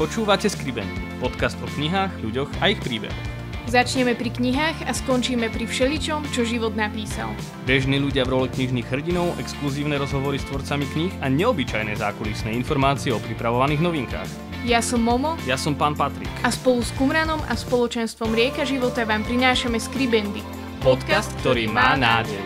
Počúvate Skriben, podcast o knihách, ľuďoch a ich príbehoch. Začneme pri knihách a skončíme pri všeličom, čo život napísal. Bežní ľudia v role knižných hrdinov, exkluzívne rozhovory s tvorcami kníh a neobyčajné zákulisné informácie o pripravovaných novinkách. Ja som Momo. Ja som pán Patrik. A spolu s Kumranom a spoločenstvom Rieka života vám prinášame Skribendy. Podcast, ktorý má nádej.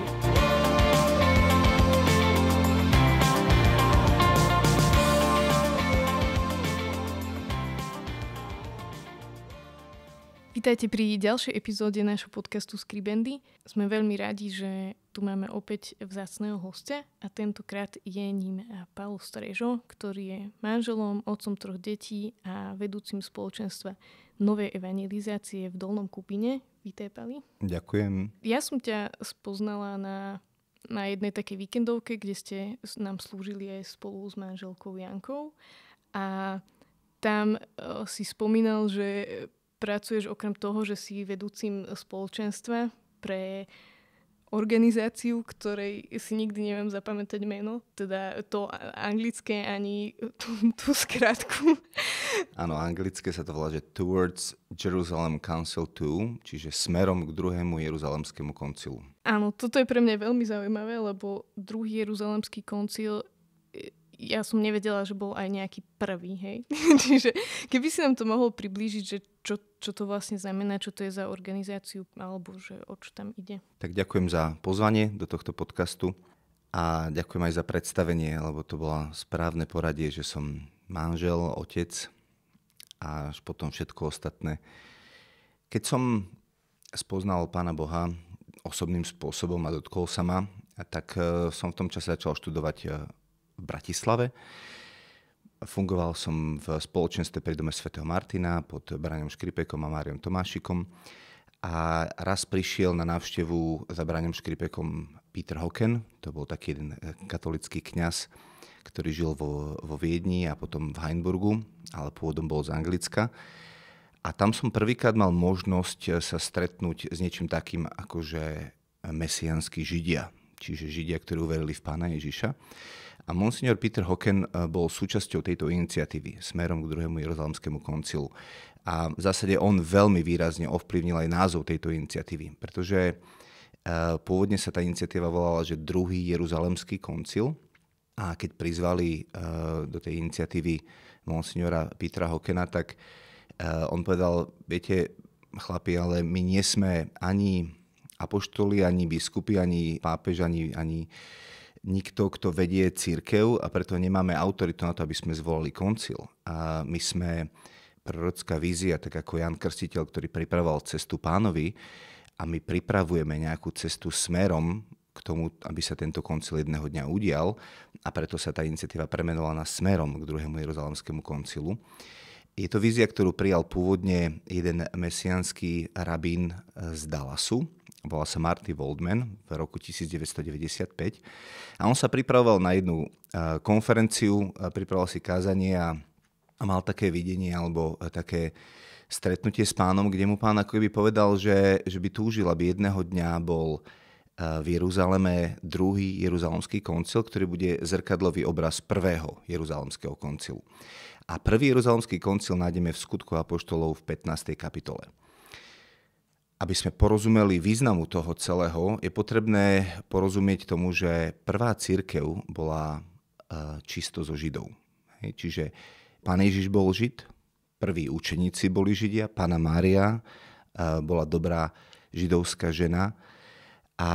Vítajte pri ďalšej epizóde nášho podcastu Skribendy. Sme veľmi radi, že tu máme opäť vzácného hostia a tentokrát je ním Paolo Strežo, ktorý je manželom, otcom troch detí a vedúcim spoločenstva novej evangelizácie v Dolnom Kupine. Vítaj, Pali. Ďakujem. Ja som ťa spoznala na na jednej takej víkendovke, kde ste nám slúžili aj spolu s manželkou Jankou. A tam eh, si spomínal, že pracuješ okrem toho, že si vedúcim spoločenstva pre organizáciu, ktorej si nikdy neviem zapamätať meno, teda to anglické ani tú, tú skratku. Áno, anglické sa to volá, že Towards Jerusalem Council 2, čiže smerom k druhému Jeruzalemskému koncilu. Áno, toto je pre mňa veľmi zaujímavé, lebo druhý Jeruzalemský koncil e, ja som nevedela, že bol aj nejaký prvý, hej. Čiže keby si nám to mohol priblížiť, že čo, čo to vlastne znamená, čo to je za organizáciu, alebo že o čo tam ide. Tak ďakujem za pozvanie do tohto podcastu a ďakujem aj za predstavenie, lebo to bola správne poradie, že som manžel, otec a až potom všetko ostatné. Keď som spoznal Pána Boha osobným spôsobom a dotkol sa ma, tak eh, som v tom čase začal študovať eh, v Bratislave. Fungoval som v spoločenstve pri dome Sv. Martina pod Braňom Škripekom a Máriom Tomášikom. A raz prišiel na návštevu za Braňom Škripekom Peter Hocken, to bol taký jeden eh, katolický kňaz, ktorý žil vo, vo Viedni a potom v Heinburgu, ale pôvodom bol z Anglicka. A tam som prvýkrát mal možnosť eh, sa stretnúť s niečím takým, akože mesianskí židia, čiže židia, ktorí uverili v pána Ježiša. A monsignor Peter Hocken eh, bol súčasťou tejto iniciatívy smerom k druhému Jeruzalemskému koncilu. A v zásade on veľmi výrazne ovplyvnil aj názov tejto iniciatívy, pretože eh, pôvodne sa tá iniciatíva volala, že druhý Jeruzalemský koncil. A keď prizvali eh, do tej iniciatívy monsignora Petra Hokena, tak on povedal, viete, chlapi, ale my nie sme ani apoštoli, ani biskupy, ani pápež, ani, ani uh, nikto, kto vedie církev a preto nemáme autoritu na to, aby sme zvolali koncil. A my sme prorocká vízia, tak ako Jan Krstiteľ, ktorý pripravoval cestu pánovi a my pripravujeme nejakú cestu smerom k tomu, aby sa tento koncil jedného dňa udial a preto sa tá iniciatíva premenovala na smerom k druhému Jeruzalemskému koncilu. Je to vízia, ktorú prijal pôvodne jeden mesianský rabín z Dallasu, volal sa Marty Waldman v roku 1995 a on sa pripravoval na jednu eh, konferenciu, eh, pripravoval si kázanie a mal také videnie alebo eh, také stretnutie s pánom, kde mu pán ako keby povedal, že, že by túžil, aby jedného dňa bol v Jeruzaleme druhý Jeruzalemský koncil, ktorý bude zrkadlový obraz prvého Jeruzalemského koncilu. A prvý Jeruzalemský koncil nájdeme v skutku Apoštolov v 15. kapitole aby sme porozumeli významu toho celého, je potrebné porozumieť tomu, že prvá církev bola e, čisto zo Židov. čiže pán Ježiš bol Žid, prví učeníci boli Židia, pána Mária e, bola dobrá židovská žena a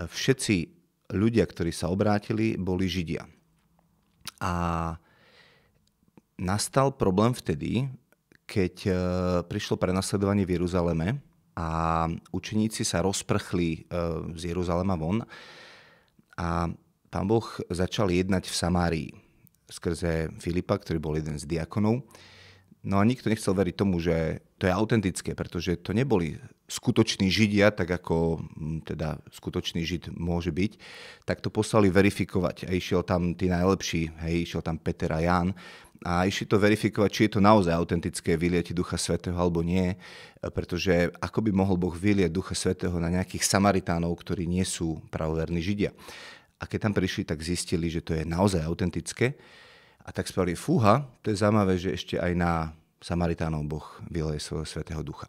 všetci ľudia, ktorí sa obrátili, boli Židia. A nastal problém vtedy, keď e, prišlo prenasledovanie v Jeruzaleme a učeníci sa rozprchli e, z Jeruzalema von a pán Boh začal jednať v Samárii skrze Filipa, ktorý bol jeden z diakonov. No a nikto nechcel veriť tomu, že to je autentické, pretože to neboli skutoční Židia, tak ako mm, teda skutočný Žid môže byť, tak to poslali verifikovať. A išiel tam tí najlepší, hej, išiel tam Peter a Ján, a išli to verifikovať, či je to naozaj autentické vylietie Ducha Svetého alebo nie, pretože ako by mohol Boh vylieť Ducha Svetého na nejakých Samaritánov, ktorí nie sú pravoverní Židia. A keď tam prišli, tak zistili, že to je naozaj autentické. A tak spravili, fúha, to je zaujímavé, že ešte aj na Samaritánov Boh vyleje svojho Svetého Ducha.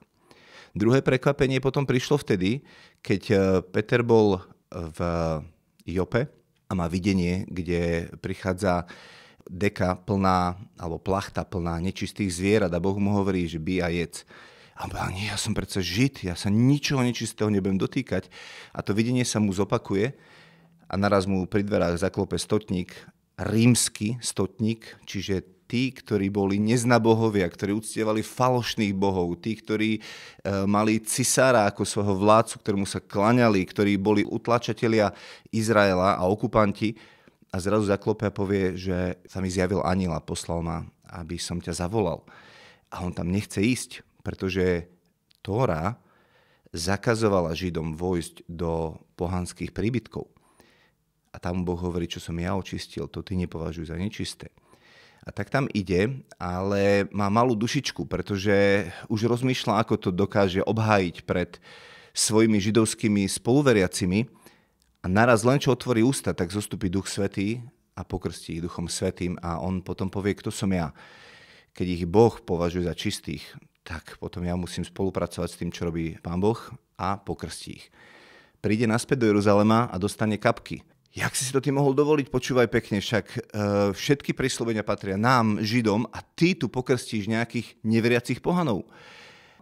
Druhé prekvapenie potom prišlo vtedy, keď e, Peter bol v Jope a má videnie, kde prichádza deka plná, alebo plachta plná nečistých zvierat a Boh mu hovorí, že by a jedz. A on nie, ja som predsa žid, ja sa ničoho nečistého nebudem dotýkať. A to videnie sa mu zopakuje a naraz mu pri dverách zaklope stotník, rímsky stotník, čiže tí, ktorí boli neznabohovia, ktorí uctievali falošných bohov, tí, ktorí e, mali cisára ako svojho vládcu, ktorému sa klaňali, ktorí boli utlačatelia Izraela a okupanti, a zrazu zaklope a povie, že sa mi zjavil aniel a poslal ma, aby som ťa zavolal. A on tam nechce ísť, pretože Tóra zakazovala Židom vojsť do pohanských príbytkov. A tam Boh hovorí, čo som ja očistil, to ty nepovažuj za nečisté. A tak tam ide, ale má malú dušičku, pretože už rozmýšľa, ako to dokáže obhájiť pred svojimi židovskými spoluveriacimi, a naraz len čo otvorí ústa, tak zostupí Duch Svetý a pokrstí ich Duchom Svetým a on potom povie, kto som ja. Keď ich Boh považuje za čistých, tak potom ja musím spolupracovať s tým, čo robí Pán Boh a pokrstí ich. Príde naspäť do Jeruzalema a dostane kapky. Jak si to ty mohol dovoliť? Počúvaj pekne, však e, všetky príslovenia patria nám, Židom, a ty tu pokrstíš nejakých neveriacich pohanov.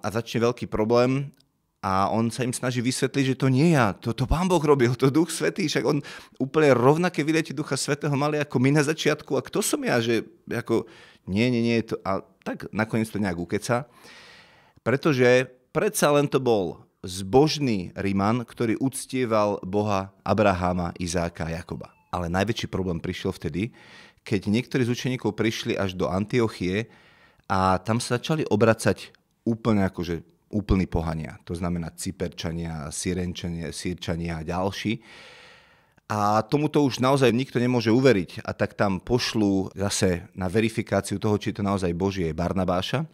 A začne veľký problém a on sa im snaží vysvetliť, že to nie ja, to, to pán Boh robil, to duch svetý, však on úplne rovnaké vyliete ducha svetého mali ako my na začiatku a kto som ja, že ako nie, nie, nie, to, a tak nakoniec to nejak ukeca, pretože predsa len to bol zbožný Riman, ktorý uctieval Boha Abraháma, Izáka a Jakoba. Ale najväčší problém prišiel vtedy, keď niektorí z učeníkov prišli až do Antiochie a tam sa začali obracať úplne akože úplný pohania. To znamená Cyperčania, Sirenčania, Sírčania a ďalší. A tomuto už naozaj nikto nemôže uveriť. A tak tam pošlú zase na verifikáciu toho, či to naozaj Božie je Barnabáša,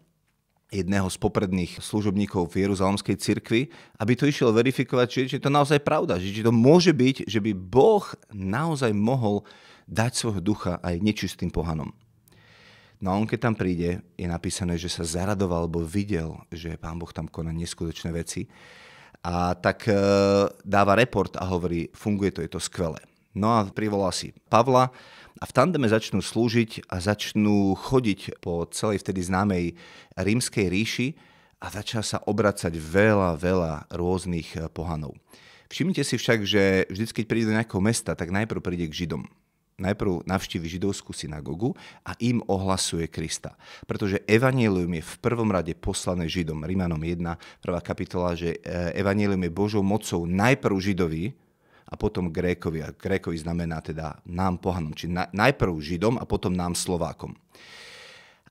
jedného z popredných služobníkov v Jeruzalemskej cirkvi, aby to išiel verifikovať, či, či je to naozaj pravda, či to môže byť, že by Boh naozaj mohol dať svojho ducha aj nečistým pohanom. No a on keď tam príde, je napísané, že sa zaradoval, alebo videl, že pán Boh tam koná neskutočné veci. A tak e, dáva report a hovorí, funguje to, je to skvelé. No a privolá si Pavla a v tandeme začnú slúžiť a začnú chodiť po celej vtedy známej rímskej ríši a začal sa obracať veľa, veľa rôznych e, pohanov. Všimnite si však, že vždy, keď príde do nejakého mesta, tak najprv príde k Židom najprv navštívi židovskú synagogu a im ohlasuje Krista. Pretože evanielium je v prvom rade poslané Židom. Rimanom 1, prvá kapitola, že e, evanielium je Božou mocou najprv Židovi a potom Grékovi. A Grékovi znamená teda nám pohanom, či najprv Židom a potom nám Slovákom.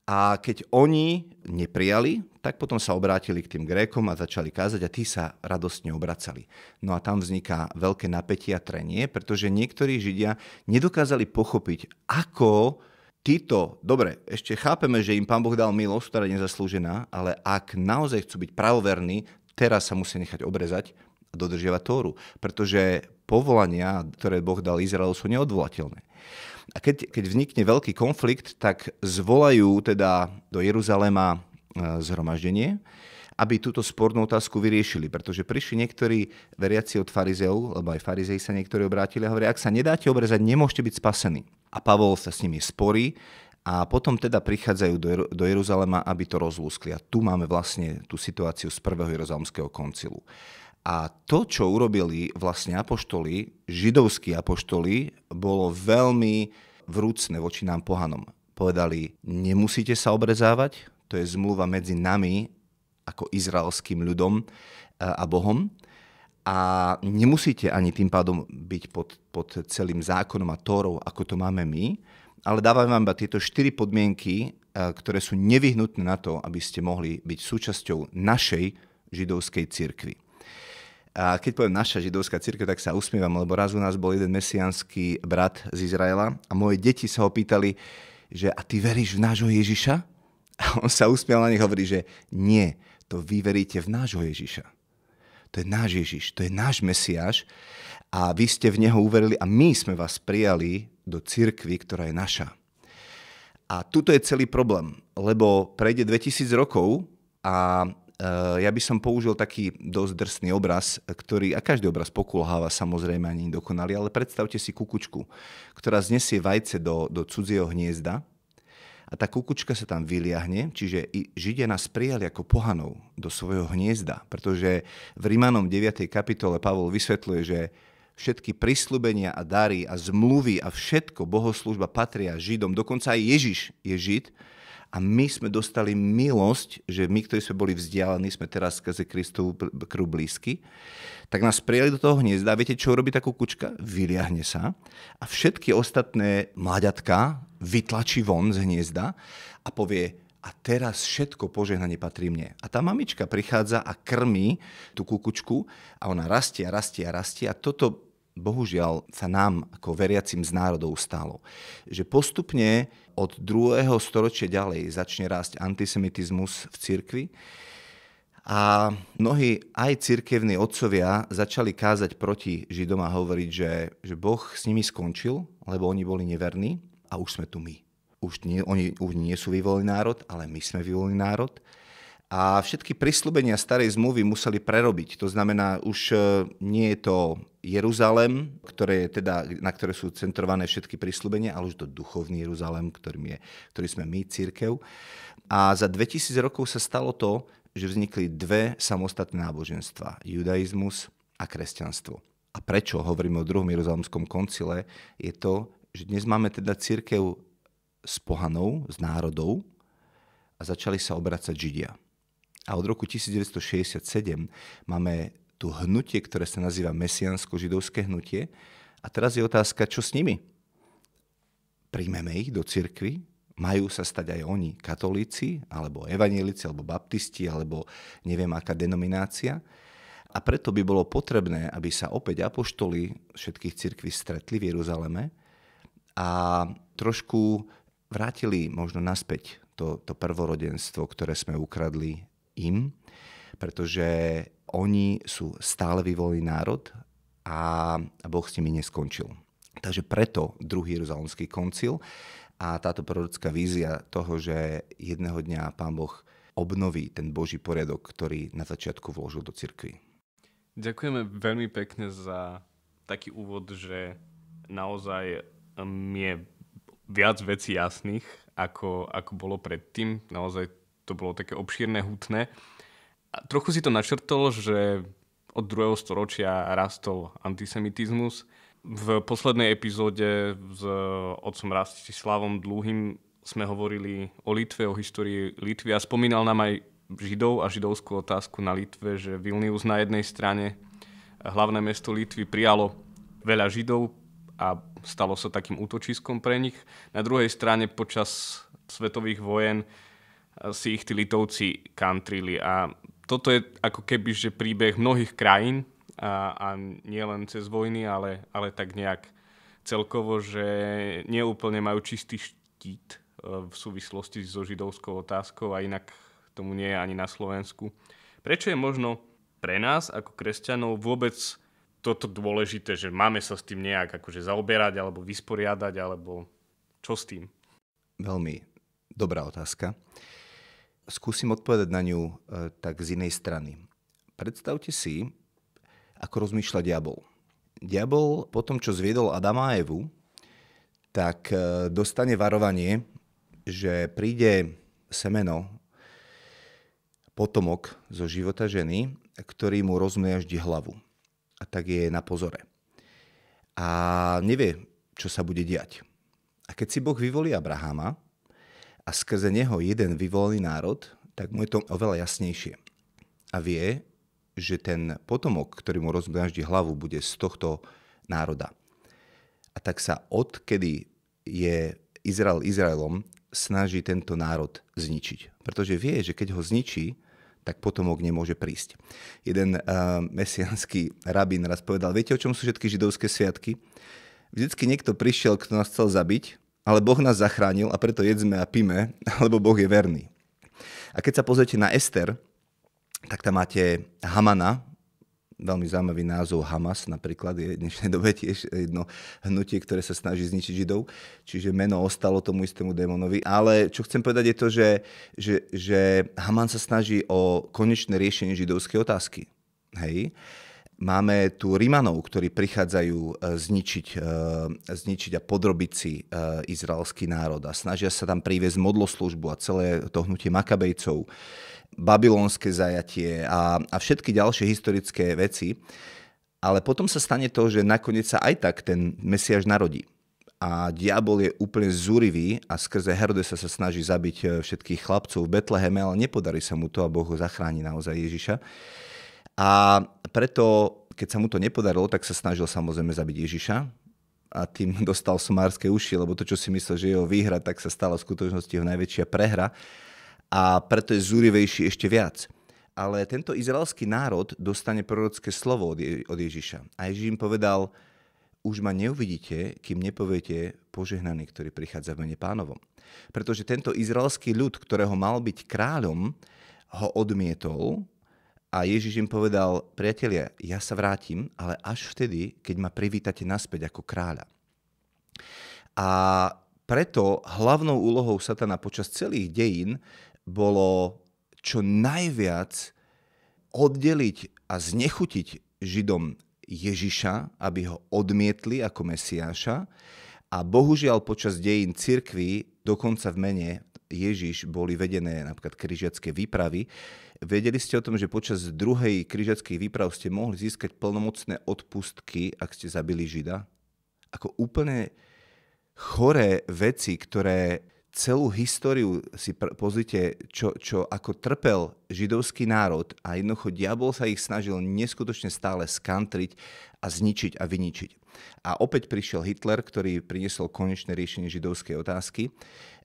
A keď oni neprijali, tak potom sa obrátili k tým Grékom a začali kázať a tí sa radostne obracali. No a tam vzniká veľké napätie a trenie, pretože niektorí Židia nedokázali pochopiť, ako títo, dobre, ešte chápeme, že im pán Boh dal milosť, ktorá je nezaslúžená, ale ak naozaj chcú byť pravoverní, teraz sa musí nechať obrezať a dodržiavať Tóru, pretože povolania, ktoré Boh dal Izraelu, sú neodvolateľné. A keď, keď vznikne veľký konflikt, tak zvolajú teda do Jeruzalema e, zhromaždenie, aby túto spornú otázku vyriešili. Pretože prišli niektorí veriaci od farizeov, lebo aj farizei sa niektorí obrátili a hovoria, ak sa nedáte obrezať, nemôžete byť spasení. A Pavol sa s nimi sporí a potom teda prichádzajú do, Jer- do Jeruzalema, aby to rozlúskli. A tu máme vlastne tú situáciu z prvého Jeruzalemského koncilu. A to, čo urobili vlastne apoštoli, židovskí apoštoli, bolo veľmi vrúcne voči nám pohanom. Povedali, nemusíte sa obrezávať, to je zmluva medzi nami ako izraelským ľudom e, a Bohom. A nemusíte ani tým pádom byť pod, pod celým zákonom a tórou, ako to máme my, ale dávame vám iba tieto štyri podmienky, e, ktoré sú nevyhnutné na to, aby ste mohli byť súčasťou našej židovskej cirkvi. A keď poviem naša židovská círka, tak sa usmievam, lebo raz u nás bol jeden mesianský brat z Izraela a moje deti sa ho pýtali, že a ty veríš v nášho Ježiša? A on sa usmial na nich hovorí, že nie, to vy veríte v nášho Ježiša. To je náš Ježiš, to je náš Mesiáš a vy ste v Neho uverili a my sme vás prijali do cirkvy, ktorá je naša. A tuto je celý problém, lebo prejde 2000 rokov a Eh, ja by som použil taký dosť drsný obraz, ktorý, a každý obraz pokulháva samozrejme ani dokonalý, ale predstavte si kukučku, ktorá znesie vajce do, do cudzieho hniezda a tá kukučka sa tam vyliahne, čiže i Židia nás prijali ako pohanov do svojho hniezda, pretože v Rímanom 9. kapitole Pavol vysvetľuje, že všetky prislúbenia a dary a zmluvy a všetko, bohoslužba patria Židom, dokonca aj Ježiš je Žid. A my sme dostali milosť, že my, ktorí sme boli vzdialení, sme teraz skrze Kristovu krv blízky. Tak nás prijali do toho hniezda. Viete, čo robí tá kukučka? Vyliahne sa a všetky ostatné mláďatka vytlačí von z hniezda a povie, a teraz všetko požehnanie patrí mne. A tá mamička prichádza a krmí tú kukučku a ona rastie a rastie a rastie a toto bohužiaľ sa nám ako veriacim z národov stalo. Že postupne od 2. storočia ďalej začne rásť antisemitizmus v cirkvi a mnohí aj cirkevní otcovia začali kázať proti Židom a hovoriť, že, že Boh s nimi skončil, lebo oni boli neverní a už sme tu my. Už nie, oni už nie sú vyvolený národ, ale my sme vyvolený národ a všetky prislúbenia starej zmluvy museli prerobiť. To znamená, už e, nie je to Jeruzalem, ktoré je teda, na ktoré sú centrované všetky prísľubenia, ale už to duchovný Jeruzalem, ktorým je, ktorý sme my, církev. A za 2000 rokov sa stalo to, že vznikli dve samostatné náboženstva. Judaizmus a kresťanstvo. A prečo hovoríme o druhom Jeruzalemskom koncile, je to, že dnes máme teda církev s pohanou, s národou a začali sa obracať Židia. A od roku 1967 máme tu hnutie, ktoré sa nazýva mesiansko-židovské hnutie. A teraz je otázka, čo s nimi? Príjmeme ich do cirkvy? Majú sa stať aj oni katolíci, alebo evanielici, alebo baptisti, alebo neviem aká denominácia? A preto by bolo potrebné, aby sa opäť apoštoli všetkých cirkví stretli v Jeruzaleme a trošku vrátili možno naspäť to, to prvorodenstvo, ktoré sme ukradli im pretože oni sú stále vyvolený národ a Boh s nimi neskončil. Takže preto druhý Jeruzalemský koncil a táto prorocká vízia toho, že jedného dňa pán Boh obnoví ten Boží poriadok, ktorý na začiatku vložil do cirkvi. Ďakujeme veľmi pekne za taký úvod, že naozaj mi je viac vecí jasných, ako, ako bolo predtým. Naozaj to bolo také obšírne, hutné trochu si to načrtol, že od druhého storočia rastol antisemitizmus. V poslednej epizóde s otcom Rastislavom Dlúhym sme hovorili o Litve, o histórii Litvy a spomínal nám aj Židov a židovskú otázku na Litve, že Vilnius na jednej strane, hlavné mesto Litvy, prijalo veľa Židov a stalo sa takým útočiskom pre nich. Na druhej strane počas svetových vojen si ich tí litovci kantrili a toto je ako keby že príbeh mnohých krajín a, a nie len cez vojny, ale, ale tak nejak celkovo, že neúplne majú čistý štít e, v súvislosti so židovskou otázkou a inak tomu nie je ani na Slovensku. Prečo je možno pre nás ako kresťanov vôbec toto dôležité, že máme sa s tým nejak akože zaoberať alebo vysporiadať alebo čo s tým? Veľmi dobrá otázka skúsim odpovedať na ňu e, tak z inej strany. Predstavte si, ako rozmýšľa diabol. Diabol po tom, čo zviedol Adama a Evu, tak e, dostane varovanie, že príde semeno, potomok zo života ženy, ktorý mu rozmliaždi hlavu. A tak je na pozore. A nevie, čo sa bude diať. A keď si Boh vyvolí Abrahama, a skrze neho jeden vyvolený národ, tak mu je to oveľa jasnejšie. A vie, že ten potomok, ktorý mu rozmráždi hlavu, bude z tohto národa. A tak sa odkedy je Izrael Izraelom, snaží tento národ zničiť. Pretože vie, že keď ho zničí, tak potomok nemôže prísť. Jeden uh, mesianský rabín raz povedal, viete, o čom sú všetky židovské sviatky? Vždycky niekto prišiel, kto nás chcel zabiť ale Boh nás zachránil a preto jedzme a píme, lebo Boh je verný. A keď sa pozriete na Ester, tak tam máte Hamana, veľmi zaujímavý názov Hamas napríklad, je v dnešnej dobe tiež jedno hnutie, ktoré sa snaží zničiť Židov, čiže meno ostalo tomu istému démonovi, ale čo chcem povedať je to, že, že, že Haman sa snaží o konečné riešenie židovskej otázky. Hej? Máme tu Rimanov, ktorí prichádzajú e, zničiť, e, zničiť a podrobiť si e, izraelský národ a snažia sa tam priviesť modloslužbu a celé to hnutie Makabejcov, babylonské zajatie a, a všetky ďalšie historické veci. Ale potom sa stane to, že nakoniec sa aj tak ten Mesiaž narodí. A diabol je úplne zúrivý a skrze Herodesa sa snaží zabiť všetkých chlapcov v Betleheme, ale nepodarí sa mu to a Boh ho zachráni naozaj Ježiša. A preto, keď sa mu to nepodarilo, tak sa snažil samozrejme zabiť Ježiša a tým dostal somárske uši, lebo to, čo si myslel, že jeho výhra, tak sa stala v skutočnosti jeho najväčšia prehra a preto je zúrivejší ešte viac. Ale tento izraelský národ dostane prorocké slovo od, Je- od Ježiša. A Ježiš im povedal, už ma neuvidíte, kým nepoviete požehnaný, ktorý prichádza v mene pánovom. Pretože tento izraelský ľud, ktorého mal byť kráľom, ho odmietol a Ježiš im povedal, priatelia, ja sa vrátim, ale až vtedy, keď ma privítate naspäť ako kráľa. A preto hlavnou úlohou Satana počas celých dejín bolo čo najviac oddeliť a znechutiť Židom Ježiša, aby ho odmietli ako Mesiáša. A bohužiaľ počas dejín cirkvy, dokonca v mene Ježiš, boli vedené napríklad križiacké výpravy, Vedeli ste o tom, že počas druhej križackých výprav ste mohli získať plnomocné odpustky, ak ste zabili Žida? Ako úplne choré veci, ktoré celú históriu si pr- pozrite, čo, čo ako trpel židovský národ a jednoducho diabol sa ich snažil neskutočne stále skantriť a zničiť a vyničiť. A opäť prišiel Hitler, ktorý priniesol konečné riešenie židovskej otázky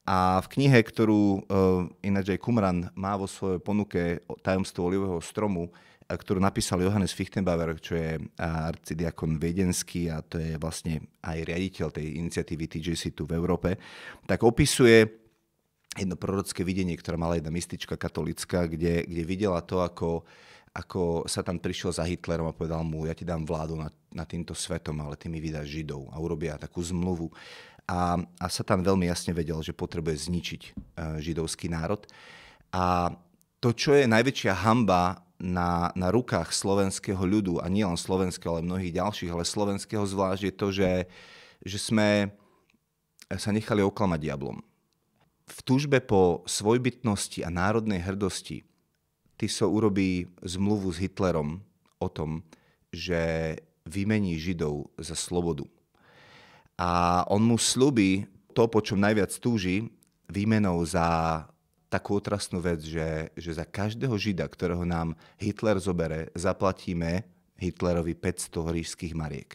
a v knihe, ktorú eh, ináč aj Kumran má vo svojej ponuke tajomstvo olivového stromu, eh, ktorú napísal Johannes Fichtenbauer, čo je eh, arcidiakon viedenský a to je vlastne aj riaditeľ tej iniciatívy TJC tu v Európe, tak opisuje jedno prorocké videnie, ktoré mala jedna mystička katolická, kde, kde videla to, ako, ako sa tam prišiel za Hitlerom a povedal mu, ja ti dám vládu nad, nad týmto svetom, ale ty mi vydáš Židov a urobia takú zmluvu a, a Satan veľmi jasne vedel, že potrebuje zničiť e, židovský národ. A to, čo je najväčšia hamba na, na rukách slovenského ľudu, a nielen slovenského, ale mnohých ďalších, ale slovenského zvlášť, je to, že, že sme sa nechali oklamať diablom. V túžbe po svojbytnosti a národnej hrdosti Tiso urobí zmluvu s Hitlerom o tom, že vymení Židov za slobodu a on mu slúbi to, po čom najviac túži, výmenou za takú otrasnú vec, že, že za každého žida, ktorého nám Hitler zobere, zaplatíme Hitlerovi 500 ríšských mariek.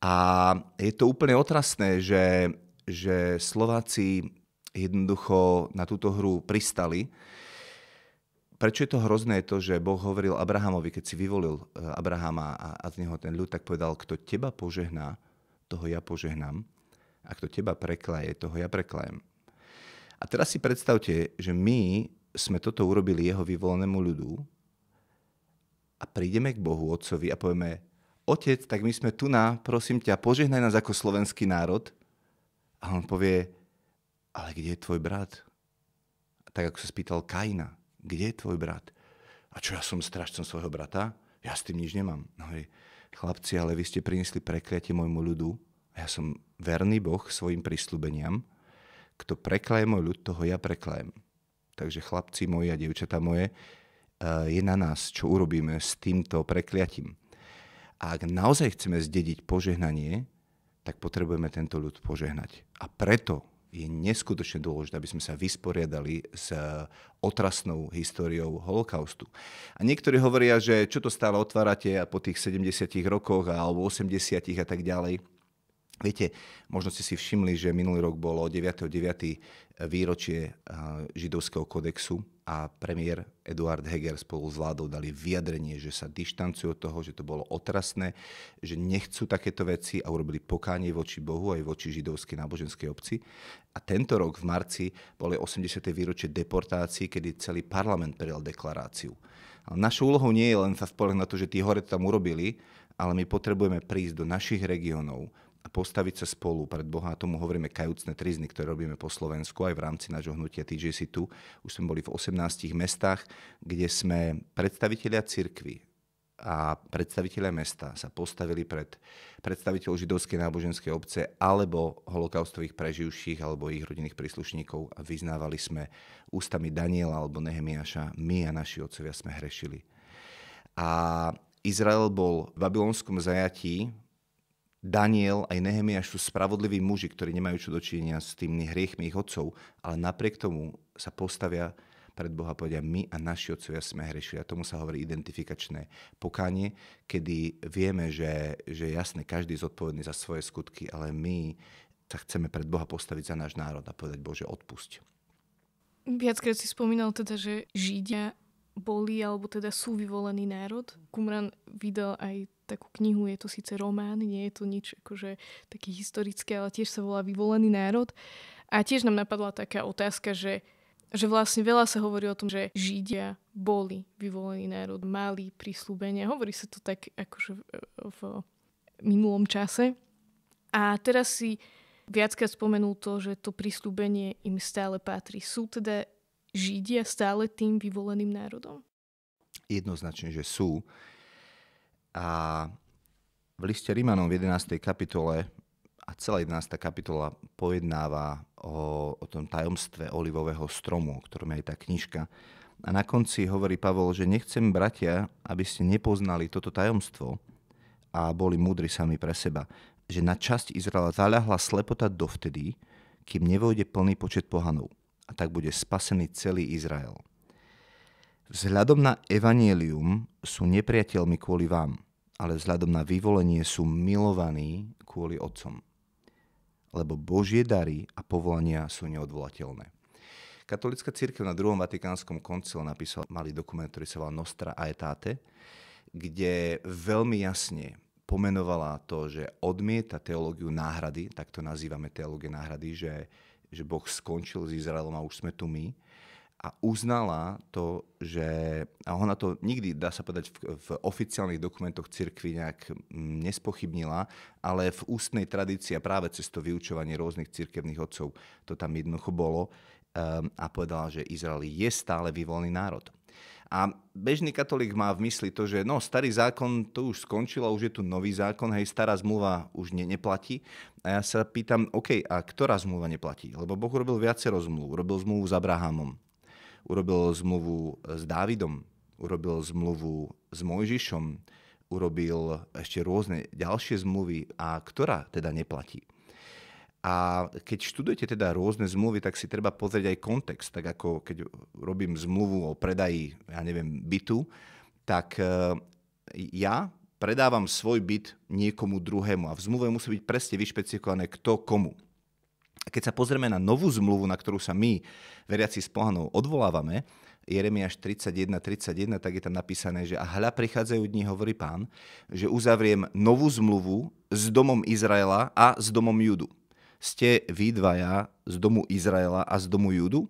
A je to úplne otrasné, že, že Slováci jednoducho na túto hru pristali. Prečo je to hrozné, je to, že Boh hovoril Abrahamovi, keď si vyvolil eh, Abrahama a, a z neho ten ľud, tak povedal, kto teba požehná, toho ja požehnám. A kto teba prekleje, toho ja preklejem. A teraz si predstavte, že my sme toto urobili jeho vyvolenému ľudu a prídeme k Bohu Otcovi a povieme, Otec, tak my sme tu na, prosím ťa, požehnaj nás ako slovenský národ. A on povie, ale kde je tvoj brat? Tak ako sa spýtal Kajna, kde je tvoj brat? A čo ja som strašcom svojho brata? Ja s tým nič nemám. No hej chlapci, ale vy ste priniesli prekliatie môjmu ľudu ja som verný Boh svojim prísľubeniam. Kto prekláje môj ľud, toho ja preklejem. Takže chlapci moji a devčata moje, eh, je na nás, čo urobíme s týmto prekliatím. A ak naozaj chceme zdediť požehnanie, tak potrebujeme tento ľud požehnať. A preto je neskutočne dôležité, aby sme sa vysporiadali s eh, otrasnou históriou holokaustu. A niektorí hovoria, že čo to stále otvárate a po tých 70 rokoch alebo 80 a tak ďalej. Viete, možno ste si všimli, že minulý rok bolo 9.9. výročie eh, židovského kodexu a premiér Eduard Heger spolu s vládou dali vyjadrenie, že sa dištancujú od toho, že to bolo otrasné, že nechcú takéto veci a urobili pokánie voči Bohu aj voči židovskej náboženskej obci. A tento rok v marci boli 80. výročie deportácií, kedy celý parlament prijal deklaráciu. Ale našou úlohou nie je len sa spoliehať na to, že tí hore to tam urobili, ale my potrebujeme prísť do našich regiónov, a postaviť sa spolu pred Boha. A tomu hovoríme kajúcne trizny, ktoré robíme po Slovensku aj v rámci nášho hnutia TGC tu. Už sme boli v 18 mestách, kde sme predstavitelia cirkvy a predstavitelia mesta sa postavili pred predstaviteľ židovskej náboženskej obce alebo holokaustových preživších alebo ich rodinných príslušníkov a vyznávali sme ústami Daniela alebo Nehemiáša, my a naši otcovia sme hrešili. A Izrael bol v babylonskom zajatí Daniel aj Nehemiáš sú spravodliví muži, ktorí nemajú čo dočinenia s tými hriechmi ich otcov, ale napriek tomu sa postavia pred Boha povedia, my a naši otcovia sme hrešili. A tomu sa hovorí identifikačné pokánie, kedy vieme, že, že jasne každý je zodpovedný za svoje skutky, ale my sa chceme pred Boha postaviť za náš národ a povedať Bože, odpusť. Viackrát si spomínal teda, že Židia boli alebo teda sú vyvolený národ. Kumran vydal aj takú knihu, je to síce román, nie je to nič akože také historické, ale tiež sa volá Vyvolený národ. A tiež nám napadla taká otázka, že, že vlastne veľa sa hovorí o tom, že Židia boli vyvolený národ, mali prísľubenia. Hovorí sa to tak akože v minulom čase. A teraz si viackrát spomenul to, že to prísľubenie im stále patrí. Sú teda Židia stále tým vyvoleným národom? Jednoznačne, že sú. A v liste Rímanom v 11. kapitole a celá 11. kapitola pojednáva o, o tom tajomstve olivového stromu, o ktorom je aj tá knižka. A na konci hovorí Pavol, že nechcem, bratia, aby ste nepoznali toto tajomstvo a boli múdri sami pre seba, že na časť Izraela zaľahla slepota dovtedy, kým nevojde plný počet pohanov a tak bude spasený celý Izrael. Vzhľadom na evanielium sú nepriateľmi kvôli vám, ale vzhľadom na vyvolenie sú milovaní kvôli Otcom. Lebo Božie dary a povolania sú neodvolateľné. Katolická církev na druhom vatikánskom koncile napísala malý dokument, ktorý sa volá Nostra Aetate, kde veľmi jasne pomenovala to, že odmieta teológiu náhrady, tak to nazývame teológie náhrady, že že Boh skončil s Izraelom a už sme tu my. A uznala to, že... A ona to nikdy, dá sa povedať, v, v oficiálnych dokumentoch cirkvi nejak mm, nespochybnila, ale v ústnej tradícii a práve cez to vyučovanie rôznych cirkevných odcov to tam jednoducho bolo um, a povedala, že Izrael je stále vyvolený národ. A bežný katolík má v mysli to, že no, starý zákon to už a už je tu nový zákon, hej, stará zmluva už ne, neplatí. A ja sa pýtam, OK, a ktorá zmluva neplatí? Lebo Boh urobil viacero zmluv. Urobil zmluvu s Abrahamom, urobil zmluvu s Dávidom, urobil zmluvu s Mojžišom, urobil ešte rôzne ďalšie zmluvy a ktorá teda neplatí. A keď študujete teda rôzne zmluvy, tak si treba pozrieť aj kontext. Tak ako keď robím zmluvu o predaji, ja neviem, bytu, tak e, ja predávam svoj byt niekomu druhému a v zmluve musí byť presne vyšpecifikované kto komu. A keď sa pozrieme na novú zmluvu, na ktorú sa my, veriaci s pohanou, odvolávame, Jeremiáš 31, 31, tak je tam napísané, že a hľa prichádzajú dní, hovorí pán, že uzavriem novú zmluvu s domom Izraela a s domom Judu ste vy dvaja z domu Izraela a z domu Judu?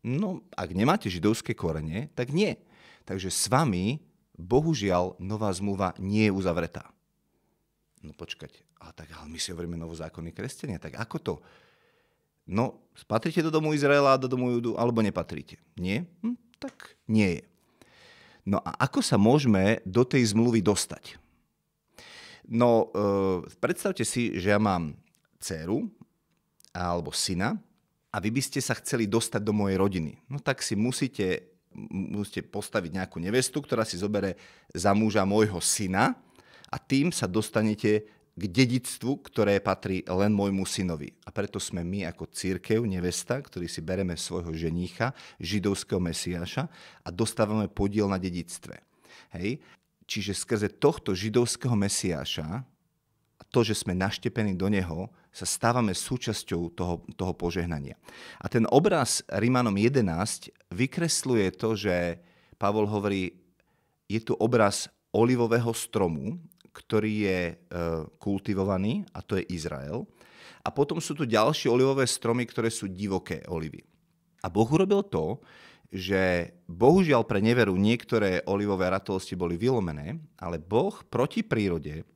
No, ak nemáte židovské korene, tak nie. Takže s vami, bohužiaľ, nová zmluva nie je uzavretá. No počkať, ale tak ale my si hovoríme novozákonní kresťania, tak ako to? No, patríte do domu Izraela a do domu Judu, alebo nepatríte? Nie? Hm, tak nie je. No a ako sa môžeme do tej zmluvy dostať? No, e, predstavte si, že ja mám dceru alebo syna a vy by ste sa chceli dostať do mojej rodiny. No tak si musíte, musíte postaviť nejakú nevestu, ktorá si zobere za muža môjho syna a tým sa dostanete k dedictvu, ktoré patrí len môjmu synovi. A preto sme my ako církev, nevesta, ktorý si bereme svojho ženícha, židovského mesiáša a dostávame podiel na dedictve. Hej? Čiže skrze tohto židovského mesiáša to, že sme naštepení do neho, sa stávame súčasťou toho, toho požehnania. A ten obraz Rímanom 11 vykresluje to, že Pavol hovorí, je tu obraz olivového stromu, ktorý je e, kultivovaný, a to je Izrael. A potom sú tu ďalšie olivové stromy, ktoré sú divoké olivy. A Boh urobil to, že bohužiaľ pre neveru niektoré olivové ratolosti boli vylomené, ale Boh proti prírode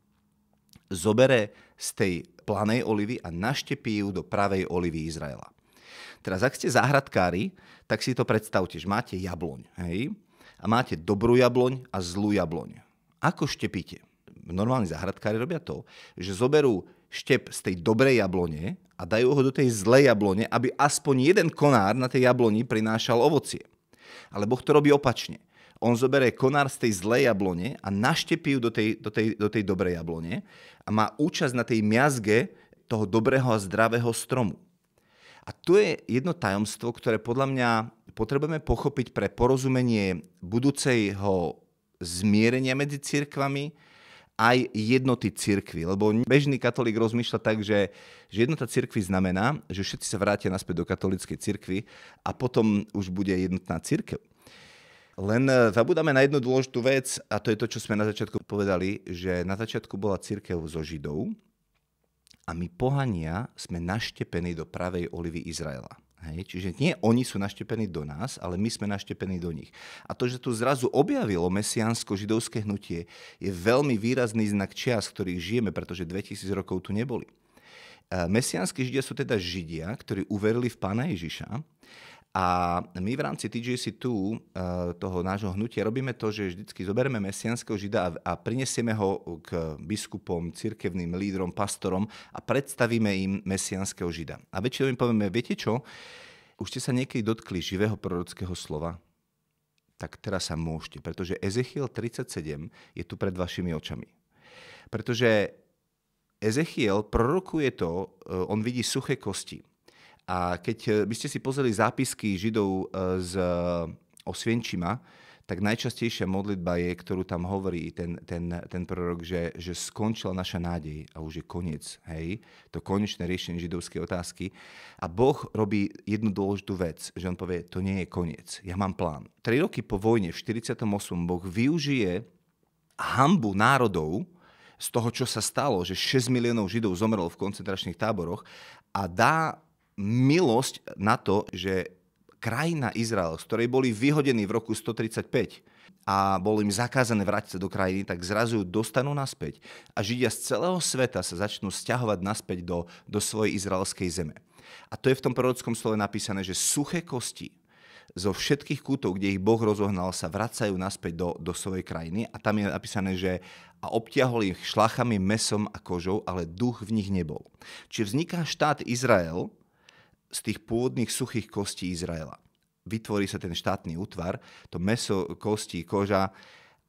zobere z tej planej olivy a naštepí ju do pravej olivy Izraela. Teraz, ak ste záhradkári, tak si to predstavte, že máte jabloň, hej? A máte dobrú jabloň a zlú jabloň. Ako štepíte? Normálni záhradkári robia to, že zoberú štep z tej dobrej jablone a dajú ho do tej zlej jablone, aby aspoň jeden konár na tej jabloni prinášal ovocie. Ale Boh to robí opačne on zoberie konár z tej zlej jablone a naštepí ju do tej, do tej, do tej dobrej jablone a má účasť na tej miazge toho dobrého a zdravého stromu. A tu je jedno tajomstvo, ktoré podľa mňa potrebujeme pochopiť pre porozumenie budúceho zmierenia medzi cirkvami, aj jednoty cirkvy. Lebo bežný katolík rozmýšľa tak, že, že jednota cirkvy znamená, že všetci sa vrátia naspäť do katolíckej cirkvy a potom už bude jednotná cirkev. Len e, zabudáme na jednu dôležitú vec a to je to, čo sme na začiatku povedali, že na začiatku bola církev so Židov a my pohania sme naštepení do pravej olivy Izraela. Hej? Čiže nie oni sú naštepení do nás, ale my sme naštepení do nich. A to, že tu zrazu objavilo mesiansko-židovské hnutie, je veľmi výrazný znak čias, v ktorých žijeme, pretože 2000 rokov tu neboli. E, Mesianskí židia sú teda židia, ktorí uverili v Pána Ježiša a my v rámci TGC2, eh, toho nášho hnutia, robíme to, že vždycky zoberieme mesianského žida a, a prinesieme ho k biskupom, cirkevným lídrom, pastorom a predstavíme im mesianského žida. A väčšinou im povieme, viete čo, už ste sa niekedy dotkli živého prorockého slova, tak teraz sa môžete, pretože Ezechiel 37 je tu pred vašimi očami. Pretože Ezechiel prorokuje to, eh, on vidí suché kosti. A keď by e, ste si pozreli zápisky Židov e, z e, Osvienčima, tak najčastejšia modlitba je, ktorú tam hovorí ten, ten, ten prorok, že, že skončila naša nádej a už je koniec, hej, to konečné riešenie židovskej otázky. A Boh robí jednu dôležitú vec, že on povie, to nie je koniec, ja mám plán. Tri roky po vojne v 48. Boh využije hambu národov z toho, čo sa stalo, že 6 miliónov Židov zomrelo v koncentračných táboroch a dá milosť na to, že krajina Izrael, z ktorej boli vyhodení v roku 135 a bolo im zakázané vrátiť sa do krajiny, tak zrazu dostanú naspäť. A Židia z celého sveta sa začnú stiahovať naspäť do, do svojej izraelskej zeme. A to je v tom prorockom slove napísané, že suché kosti zo všetkých kútov, kde ich Boh rozohnal, sa vracajú naspäť do, do svojej krajiny. A tam je napísané, že a obtiahol ich šlachami, mesom a kožou, ale duch v nich nebol. Čiže vzniká štát Izrael, z tých pôvodných suchých kostí Izraela. Vytvorí sa ten štátny útvar, to meso, kosti, koža,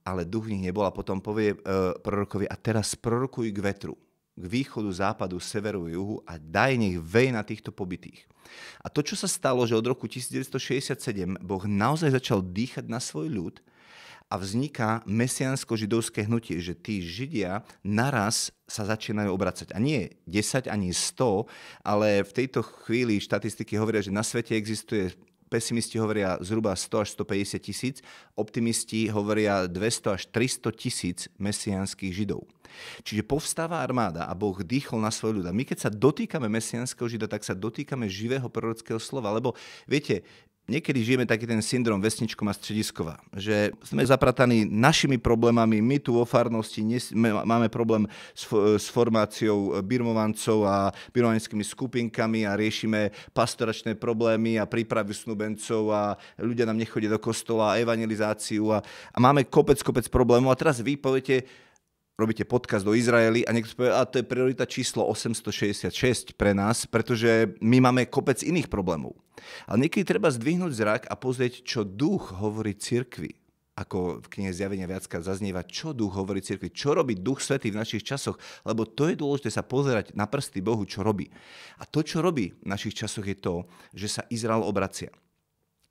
ale duch v nich nebol a potom povie e, prorokovi, a teraz prorokuj k vetru k východu, západu, severu, juhu a daj nech vej na týchto pobytých. A to, čo sa stalo, že od roku 1967 Boh naozaj začal dýchať na svoj ľud, a vzniká mesiansko-židovské hnutie, že tí Židia naraz sa začínajú obracať. A nie 10, ani 100, ale v tejto chvíli štatistiky hovoria, že na svete existuje pesimisti hovoria zhruba 100 až 150 tisíc, optimisti hovoria 200 až 300 tisíc mesianských židov. Čiže povstáva armáda a Boh dýchol na svoj ľud. A my keď sa dotýkame mesianského žida, tak sa dotýkame živého prorockého slova, lebo viete, niekedy žijeme taký ten syndrom vesničkom a Strediskova, že sme zaprataní našimi problémami, my tu vo farnosti nes- máme problém s, f- s formáciou birmovancov a birmovanskými skupinkami a riešime pastoračné problémy a prípravy snubencov a ľudia nám nechodia do kostola a evangelizáciu a, a máme kopec, kopec problémov a teraz vy poviete, robíte podcast do Izraeli a niekto povie, a to je priorita číslo 866 pre nás, pretože my máme kopec iných problémov. Ale niekedy treba zdvihnúť zrak a pozrieť, čo duch hovorí cirkvi. Ako v knihe Zjavenia viacka zaznieva, čo duch hovorí cirkvi, čo robí duch svetý v našich časoch, lebo to je dôležité sa pozerať na prsty Bohu, čo robí. A to, čo robí v našich časoch je to, že sa Izrael obracia.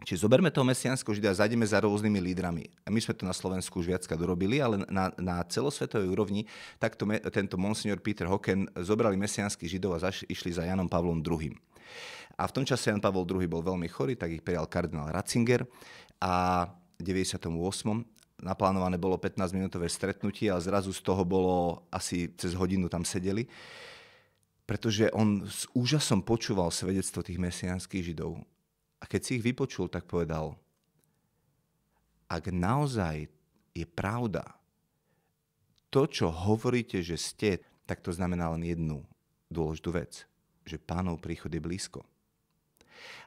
Čiže zoberme toho mesiánskeho žida a zajdeme za rôznymi lídrami. My sme to na Slovensku už viacka dorobili, ale na, na celosvetovej úrovni takto me, tento monsignor Peter Hocken zobrali mesianských židov a zaš, išli za Janom Pavlom II. A v tom čase Jan Pavol II bol veľmi chorý, tak ich prijal kardinál Ratzinger a v 98. naplánované bolo 15-minútové stretnutie, ale zrazu z toho bolo asi cez hodinu tam sedeli pretože on s úžasom počúval svedectvo tých mesianských židov a keď si ich vypočul, tak povedal, ak naozaj je pravda to, čo hovoríte, že ste, tak to znamená len jednu dôležitú vec, že pánov príchod je blízko.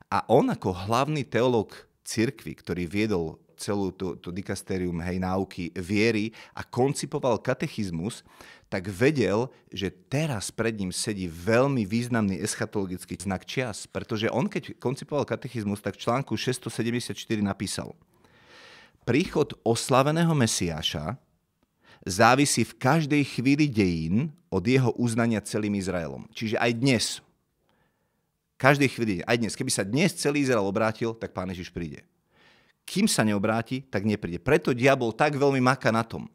A on ako hlavný teológ cirkvi, ktorý viedol celú to, to dikastérium hej, náuky viery a koncipoval katechizmus, tak vedel, že teraz pred ním sedí veľmi významný eschatologický znak čias, pretože on, keď koncipoval katechizmus, tak v článku 674 napísal Príchod oslaveného Mesiáša závisí v každej chvíli dejín od jeho uznania celým Izraelom. Čiže aj dnes, každej chvíli, aj dnes, keby sa dnes celý Izrael obrátil, tak Pán Ježiš príde. Kým sa neobráti, tak nepríde. Preto diabol tak veľmi maká na tom,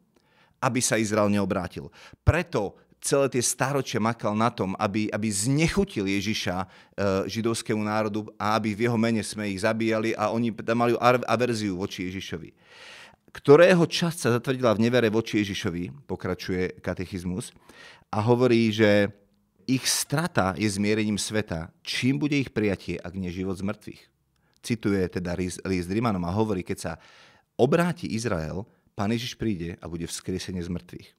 aby sa Izrael neobrátil. Preto celé tie staročie makal na tom, aby, aby znechutil Ježiša e, židovskému národu a aby v jeho mene sme ich zabíjali a oni tam mali averziu voči Ježišovi. Ktorého časť sa zatvrdila v nevere voči Ježišovi, pokračuje katechizmus, a hovorí, že ich strata je zmierením sveta. Čím bude ich prijatie, ak nie život z mŕtvych? Cituje teda list Rimanom a hovorí, keď sa obráti Izrael, Pán Ježiš príde a bude vzkriesenie z mŕtvych.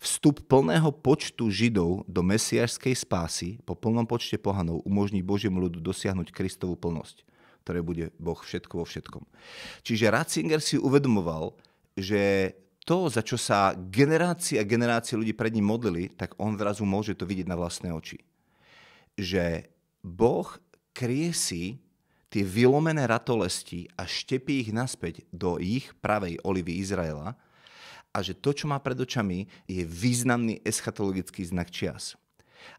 Vstup plného počtu Židov do mesiašskej spásy po plnom počte pohanov umožní Božiemu ľudu dosiahnuť Kristovú plnosť, ktoré bude Boh všetko vo všetkom. Čiže Ratzinger si uvedomoval, že to, za čo sa generácie a generácie ľudí pred ním modlili, tak on zrazu môže to vidieť na vlastné oči. Že Boh kriesí tie vylomené ratolesti a štepí ich naspäť do ich pravej olivy Izraela a že to, čo má pred očami, je významný eschatologický znak čias.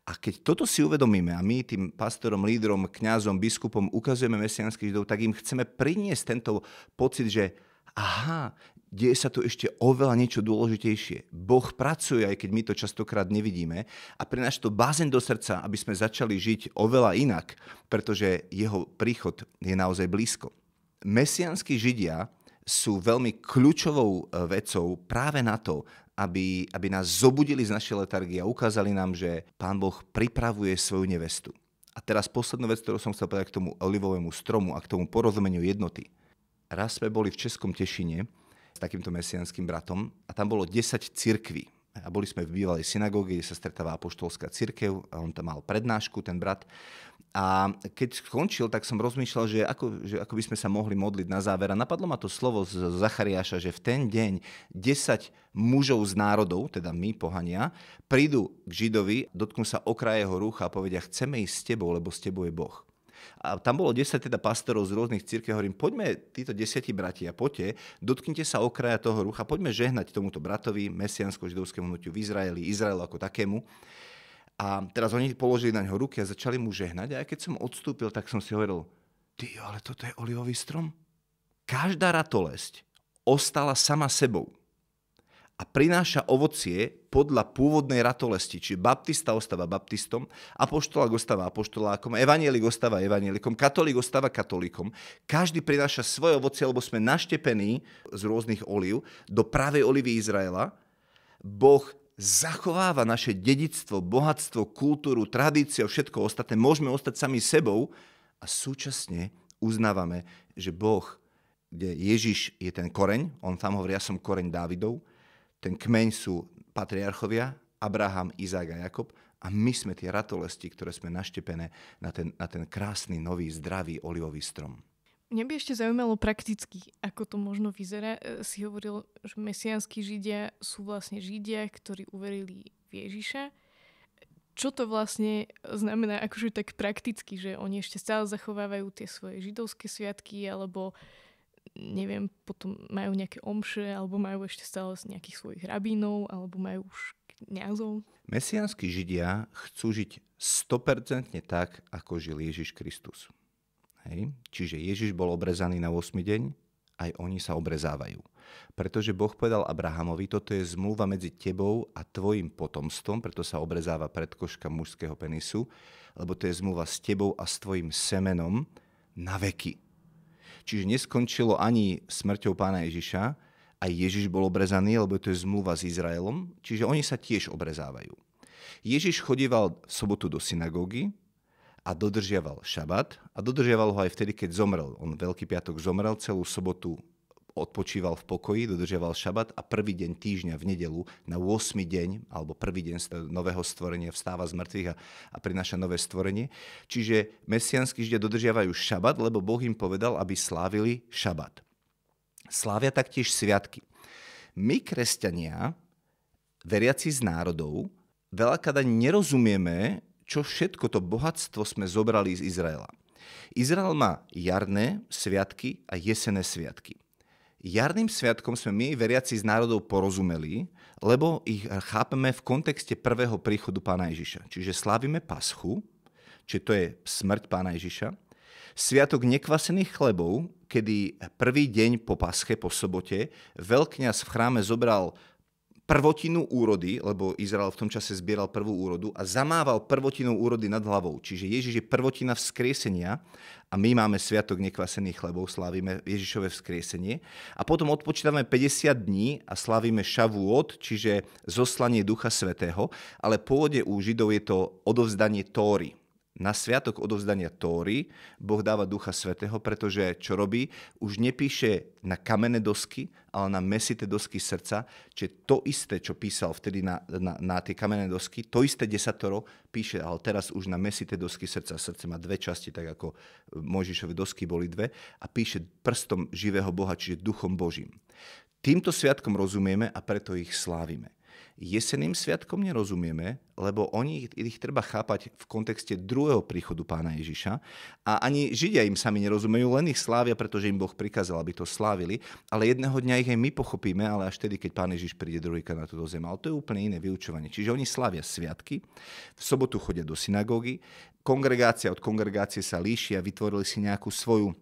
A keď toto si uvedomíme a my tým pastorom, lídrom, kňazom, biskupom ukazujeme mesianských židov, tak im chceme priniesť tento pocit, že aha, deje sa tu ešte oveľa niečo dôležitejšie. Boh pracuje, aj keď my to častokrát nevidíme, a náš to bázen do srdca, aby sme začali žiť oveľa inak, pretože jeho príchod je naozaj blízko. Mesianskí židia sú veľmi kľúčovou e, vecou práve na to, aby, aby nás zobudili z našej letargie a ukázali nám, že Pán Boh pripravuje svoju nevestu. A teraz poslednú vec, ktorú som chcel povedať k tomu olivovému stromu a k tomu porozumeniu jednoty. Raz sme boli v Českom Tešine takýmto mesianským bratom a tam bolo 10 cirkví. A boli sme v bývalej synagóge, kde sa stretáva apoštolská cirkev a on tam mal prednášku, ten brat. A keď skončil, tak som rozmýšľal, že ako, že ako by sme sa mohli modliť na záver. A napadlo ma to slovo z Zachariáša, že v ten deň 10 mužov z národov, teda my, pohania, prídu k Židovi, dotknú sa okraje jeho rúcha a povedia, chceme ísť s tebou, lebo s tebou je Boh. A tam bolo 10 teda pastorov z rôznych církev. Hovorím, poďme títo desiatí bratia, poďte, dotknite sa okraja toho rucha, poďme žehnať tomuto bratovi, mesiansko-židovskému hnutiu v Izraeli, Izraelu ako takému. A teraz oni položili na ňo ruky a začali mu žehnať. A ja keď som odstúpil, tak som si hovoril, ty ale toto je olivový strom. Každá ratolesť ostala sama sebou a prináša ovocie podľa pôvodnej ratolesti. Čiže baptista ostáva baptistom, apoštolák ostáva apoštolákom, evanielik ostáva evanielikom, katolík ostáva katolíkom. Každý prináša svoje ovocie, lebo sme naštepení z rôznych oliv do pravej olivy Izraela. Boh zachováva naše dedictvo, bohatstvo, kultúru, tradíciu, všetko ostatné. Môžeme ostať sami sebou a súčasne uznávame, že Boh, kde Ježiš je ten koreň, on tam hovorí, ja som koreň Dávidov, ten kmeň sú patriarchovia, Abraham, Izák a Jakob, a my sme tie ratolesti, ktoré sme naštepené na ten, na ten krásny, nový, zdravý olivový strom. Mňa by ešte zaujímalo prakticky, ako to možno vyzerá. E, si hovoril, že mesianskí židia sú vlastne židia, ktorí uverili v Ježiša. Čo to vlastne znamená akože tak prakticky, že oni ešte stále zachovávajú tie svoje židovské sviatky alebo uh, neviem, potom majú nejaké omše, alebo majú ešte stále nejakých svojich rabínov, alebo majú už kniazov. Mesiánsky židia chcú žiť 100% tak, ako žil Ježiš Kristus. Hej? Čiže Ježiš bol obrezaný na 8 deň, aj oni sa obrezávajú. Pretože Boh povedal Abrahamovi, toto je zmluva medzi tebou a tvojim potomstvom, preto sa obrezáva predkoška mužského penisu, lebo to je zmluva s tebou a s tvojim semenom na veky. Čiže neskončilo ani smrťou pána Ježiša, a Ježiš bol obrezaný, lebo to je zmluva s Izraelom, čiže oni sa tiež obrezávajú. Ježiš chodieval v sobotu do synagógy a dodržiaval šabat a dodržiaval ho aj vtedy, keď zomrel. On Veľký piatok zomrel, celú sobotu odpočíval v pokoji, dodržiaval šabat a prvý deň týždňa v nedelu na 8 deň alebo prvý deň nového stvorenia vstáva z mŕtvych a, a prináša nové stvorenie. Čiže mesianskí židia dodržiavajú šabat, lebo Boh im povedal, aby slávili šabat. Slávia taktiež sviatky. My, kresťania, veriaci z národov, veľakrát nerozumieme, čo všetko to bohatstvo sme zobrali z Izraela. Izrael má jarné sviatky a jesené sviatky. Jarným sviatkom sme my, veriaci z národov, porozumeli, lebo ich chápeme v kontexte prvého príchodu pána Ježiša. Čiže slávime paschu, či to je smrť pána Ježiša, Sviatok nekvasených chlebov, kedy prvý deň po pasche, po sobote, veľkňaz v chráme zobral prvotinu úrody, lebo Izrael v tom čase zbieral prvú úrodu a zamával prvotinou úrody nad hlavou. Čiže Ježiš je prvotina vzkriesenia a my máme sviatok nekvasených chlebov, slávime Ježišové vzkriesenie a potom odpočítame 50 dní a slávime šavuot, čiže zoslanie Ducha Svetého, ale pôvode u Židov je to odovzdanie Tóry na sviatok odovzdania Tóry Boh dáva Ducha Svetého, pretože čo robí? Už nepíše na kamenné dosky, ale na mesité dosky srdca, čiže to isté, čo písal vtedy na, na, na tie kamenné dosky, to isté desatoro píše, ale teraz už na mesité dosky srdca. Srdce má dve časti, tak ako Mojžišove dosky boli dve a píše prstom živého Boha, čiže duchom Božím. Týmto sviatkom rozumieme a preto ich slávime. Jeseným sviatkom nerozumieme, lebo oni ich treba chápať v kontexte druhého príchodu pána Ježiša. A ani Židia im sami nerozumejú, len ich slávia, pretože im Boh prikázal, aby to slávili. Ale jedného dňa ich aj my pochopíme, ale až tedy, keď pán Ježiš príde druhýkrát na túto zem. Ale to je úplne iné vyučovanie. Čiže oni slávia sviatky, v sobotu chodia do synagógy, kongregácia od kongregácie sa líšia, vytvorili si nejakú svoju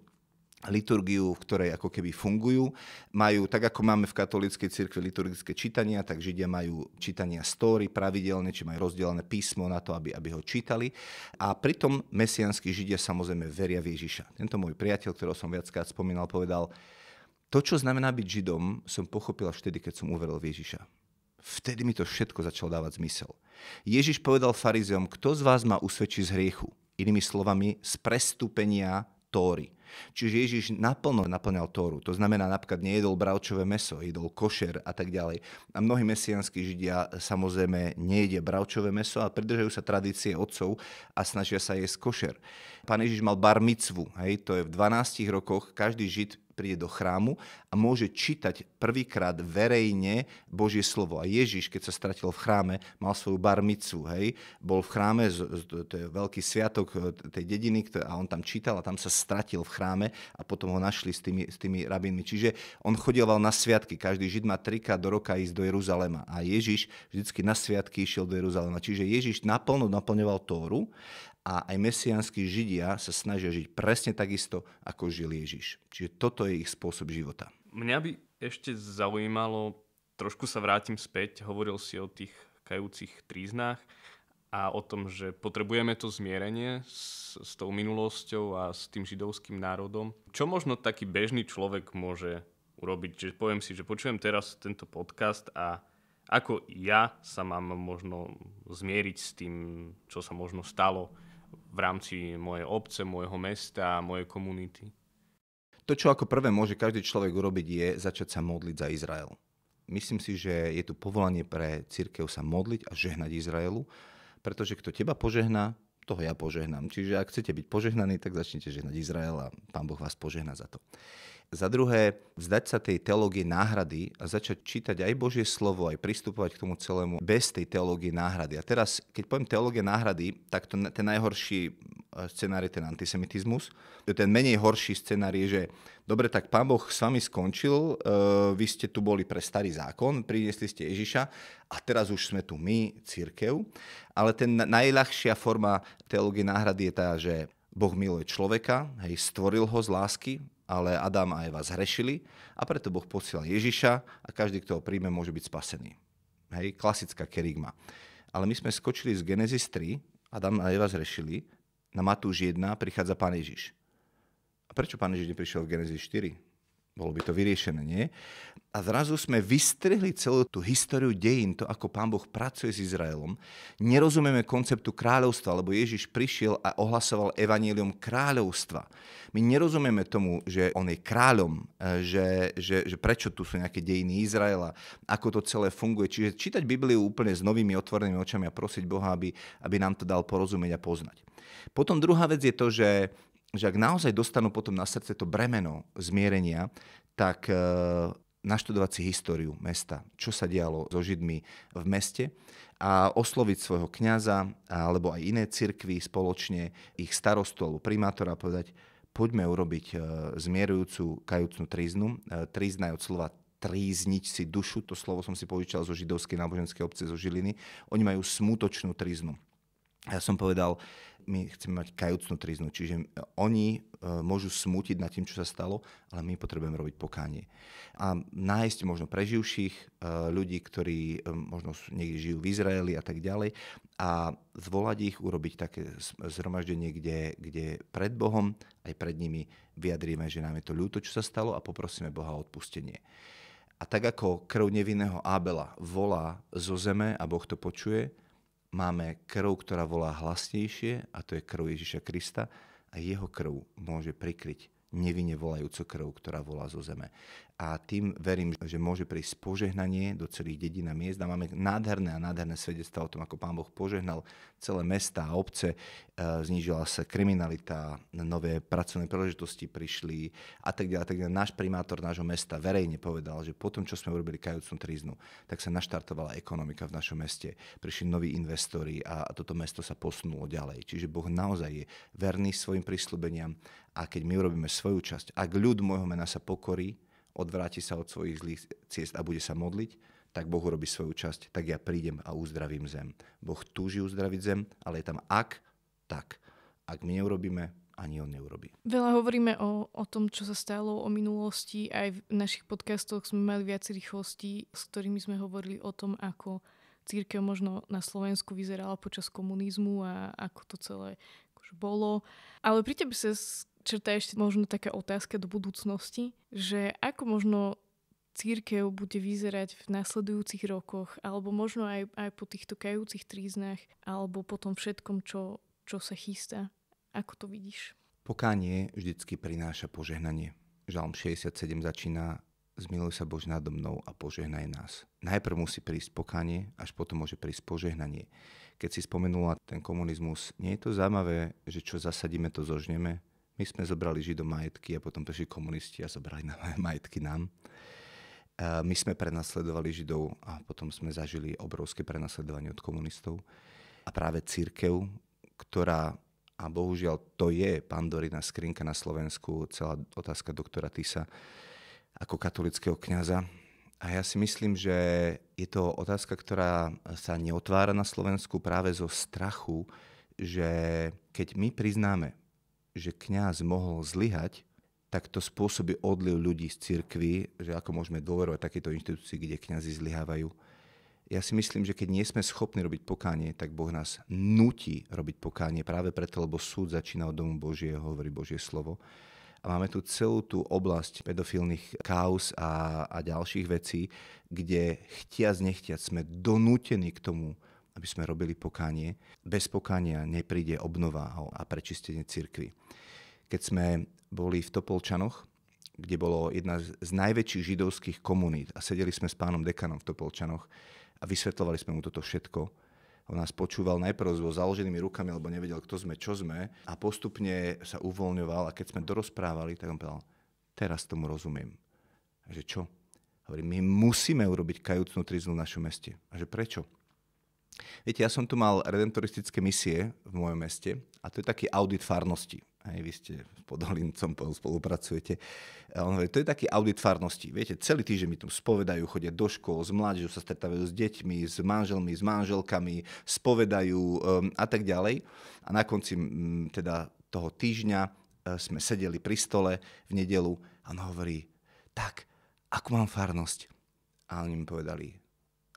liturgiu, v ktorej ako keby fungujú. Majú, tak ako máme v katolíckej cirkvi liturgické čítania, tak Židia majú čítania stóry pravidelne, či majú rozdelené písmo na to, aby, aby ho čítali. A pritom mesianskí Židia samozrejme veria v Ježiša. Tento môj priateľ, ktorého som viackrát spomínal, povedal, to, čo znamená byť Židom, som pochopil až vtedy, keď som uveril v Ježiša. Vtedy mi to všetko začalo dávať zmysel. Ježiš povedal farizeom, kto z vás ma usvedčí z hriechu? Inými slovami, z prestúpenia Tóry. Čiže Ježiš naplno naplňal Tóru. To znamená, napríklad nejedol bravčové meso, jedol košer a tak ďalej. A mnohí mesianskí židia samozrejme nejedia bravčové meso a pridržajú sa tradície otcov a snažia sa jesť košer. Pán Ježiš mal bar mitzvu, hej, to je v 12 rokoch, každý žid príde do chrámu a môže čítať prvýkrát verejne Božie slovo. A Ježiš, keď sa stratil v chráme, mal svoju barmicu, hej, bol v chráme, to je veľký sviatok e, tej dediny a on tam čítal a tam sa stratil v chráme a potom ho našli s tými, s tými rabinmi. Čiže on chodieval na sviatky, každý žid má trika do roka ísť do Jeruzalema a Ježiš vždycky na sviatky išiel do Jeruzalema. Čiže Ježiš naplno naplňoval Tóru a aj mesiánsky židia sa snažia žiť presne takisto, ako žil Ježiš. Čiže toto je ich spôsob života. Mňa by ešte zaujímalo, trošku sa vrátim späť, hovoril si o tých kajúcich tríznách a o tom, že potrebujeme to zmierenie s, s tou minulosťou a s tým židovským národom. Čo možno taký bežný človek môže urobiť? Čiže poviem si, že počujem teraz tento podcast a ako ja sa mám možno zmieriť s tým, čo sa možno stalo v rámci mojej obce, môjho mesta, mojej komunity. To, čo ako prvé môže každý človek urobiť, je začať sa modliť za Izrael. Myslím si, že je tu povolanie pre církev sa modliť a žehnať Izraelu, pretože kto teba požehná, toho ja požehnám. Čiže ak chcete byť požehnaní, tak začnite žehnať Izrael a pán Boh vás požehná za to. Za druhé, vzdať sa tej teológie náhrady a začať čítať aj Božie slovo, aj pristupovať k tomu celému bez tej teológie náhrady. A teraz, keď poviem teológie náhrady, tak to, ten najhorší eh, scenár je ten antisemitizmus. Ten menej horší scenár je, že dobre, tak pán Boh s vami skončil, eh, vy ste tu boli pre starý zákon, priniesli ste Ježiša a teraz už sme tu my, církev. Ale ten najľahšia forma teológie náhrady je tá, že Boh miluje človeka, hej, stvoril ho z lásky, ale Adam a Eva zhrešili a preto Boh posiela Ježiša a každý, kto ho príjme, môže byť spasený. Hej, klasická kerigma. Ale my sme skočili z Genesis 3, Adam a Eva zhrešili, na Matúš 1 prichádza Pán Ježiš. A prečo Pán Ježiš neprišiel v Genesis 4? bolo by to vyriešené, nie? A zrazu sme vystrihli celú tú históriu dejín, to ako pán Boh pracuje s Izraelom. Nerozumieme konceptu kráľovstva, lebo Ježiš prišiel a ohlasoval evanílium kráľovstva. My nerozumieme tomu, že on je kráľom, e, že, že, že prečo tu sú nejaké dejiny Izraela, ako to celé funguje. Čiže čítať Bibliu úplne s novými otvorenými očami a prosiť Boha, aby, aby nám to dal porozumieť a poznať. Potom druhá vec je to, že že ak naozaj dostanú potom na srdce to bremeno zmierenia, tak e, naštudovať si históriu mesta, čo sa dialo so Židmi v meste a osloviť svojho kňaza alebo aj iné cirkvy spoločne, ich starostu alebo primátora a povedať, poďme urobiť e, zmierujúcu kajúcnú tríznu. E, trízna je od slova trízniť si dušu, to slovo som si požičal zo židovskej náboženskej obce zo Žiliny. Oni majú smutočnú tríznu ja som povedal, my chceme mať kajúcnú triznu, čiže e, oni e, môžu smútiť nad tým, čo sa stalo, ale my potrebujeme robiť pokánie. A nájsť možno preživších e, ľudí, ktorí možno niekde žijú v Izraeli a tak ďalej a zvolať ich, urobiť také zhromaždenie, kde, kde pred Bohom aj pred nimi vyjadríme, že nám je to ľúto, čo sa stalo a poprosíme Boha o odpustenie. A tak ako krv nevinného Abela volá zo zeme a Boh to počuje, máme krv, ktorá volá hlasnejšie, a to je krv Ježiša Krista, a jeho krv môže prikryť nevine volajúcu krv, ktorá volá zo zeme. A tým verím, že môže prísť požehnanie do celých dedín a miest. A máme nádherné a nádherné svedectvá o tom, ako pán Boh požehnal celé mesta a obce. E, Znižila sa kriminalita, nové pracovné príležitosti prišli a tak ďalej. A tak ďalej. Náš primátor nášho mesta verejne povedal, že po tom, čo sme urobili kajúcnú tríznu, tak sa naštartovala ekonomika v našom meste. Prišli noví investori a toto mesto sa posunulo ďalej. Čiže Boh naozaj je verný svojim prísľubeniam a keď my urobíme svoju časť, ak ľud môjho mena sa pokorí, odvráti sa od svojich zlých ciest a bude sa modliť, tak Boh urobí svoju časť, tak ja prídem a uzdravím zem. Boh túži uzdraviť zem, ale je tam ak, tak. Ak my neurobíme, ani on neurobí. Veľa hovoríme o, o tom, čo sa stalo, o minulosti. Aj v našich podcastoch sme mali viac rýchlostí, s ktorými sme hovorili o tom, ako církev možno na Slovensku vyzerala počas komunizmu a ako to celé akože bolo. Ale pri tebe sa čo to je ešte možno taká otázka do budúcnosti, že ako možno církev bude vyzerať v nasledujúcich rokoch, alebo možno aj, aj po týchto kajúcich tríznach, alebo po tom všetkom, čo, čo sa chystá. Ako to vidíš? Pokánie vždycky prináša požehnanie. Žalm 67 začína Zmiluj sa Bož nado mnou a požehnaj nás. Najprv musí prísť pokanie, až potom môže prísť požehnanie. Keď si spomenula ten komunizmus, nie je to zaujímavé, že čo zasadíme, to zožneme? My sme zobrali Židom majetky a potom prišli komunisti a zobrali nám majetky nám. E, my sme prenasledovali Židov a potom sme zažili obrovské prenasledovanie od komunistov. A práve církev, ktorá, a bohužiaľ to je pandorina skrinka na Slovensku, celá otázka doktora Tisa, ako katolického kňaza, a ja si myslím, že je to otázka, ktorá sa neotvára na Slovensku práve zo strachu, že keď my priznáme, že kňaz mohol zlyhať, tak to spôsobí odliv ľudí z cirkvi, že ako môžeme dôverovať takéto inštitúcii, kde kňazi zlyhávajú. Ja si myslím, že keď nie sme schopní robiť pokánie, tak Boh nás nutí robiť pokánie práve preto, lebo súd začína od domu Božieho, hovorí Božie slovo. A máme tu celú tú oblasť pedofilných kaos a, a ďalších vecí, kde chtiac nechtiac sme donútení k tomu aby sme robili pokánie. Bez pokánia nepríde obnova a prečistenie cirkvy. Keď sme boli v Topolčanoch, kde bolo jedna z najväčších židovských komunít a sedeli sme s pánom dekanom v Topolčanoch a vysvetlovali sme mu toto všetko, on nás počúval najprv so založenými rukami, lebo nevedel, kto sme, čo sme. A postupne sa uvoľňoval a keď sme dorozprávali, tak on povedal, teraz tomu rozumiem. A že čo? Hovorí, my musíme urobiť kajúcnú triznu v našom meste. A že prečo? Viete, ja som tu mal redentoristické misie v mojom meste a to je taký audit farnosti. Aj vy ste s Podolincom spolupracujete. on hovorí, to je taký audit farnosti. Viete, celý týždeň mi tu spovedajú, chodia do škôl, s mládežou sa stretávajú s deťmi, s manželmi, s manželkami, spovedajú um, a tak ďalej. A na konci um, teda toho týždňa uh, sme sedeli pri stole v nedelu a on hovorí, tak, ako mám farnosť? A oni mi povedali,